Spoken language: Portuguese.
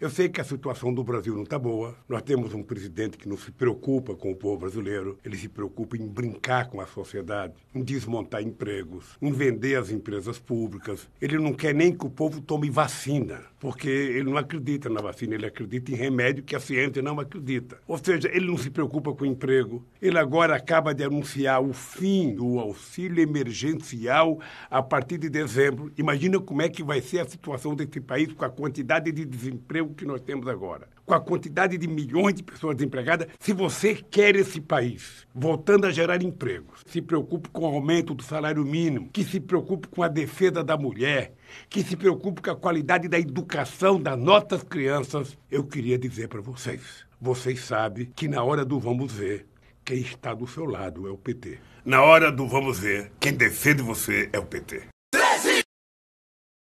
Eu sei que a situação do Brasil não está boa. Nós temos um presidente que não se preocupa com o povo brasileiro. Ele se preocupa em brincar com a sociedade, em desmontar empregos, em vender as empresas públicas. Ele não quer nem que o povo tome vacina, porque ele não acredita na vacina, ele acredita em remédio que a ciência não acredita. Ou seja, ele não se preocupa com o emprego. Ele agora acaba de anunciar o fim do auxílio emergencial a partir de dezembro. Imagina como é que vai ser a situação desse país com a quantidade de desemprego que nós temos agora, com a quantidade de milhões de pessoas desempregadas, se você quer esse país voltando a gerar empregos, se preocupe com o aumento do salário mínimo, que se preocupe com a defesa da mulher, que se preocupe com a qualidade da educação das nossas crianças, eu queria dizer para vocês, vocês sabem que na hora do vamos ver, quem está do seu lado é o PT. Na hora do vamos ver, quem defende você é o PT.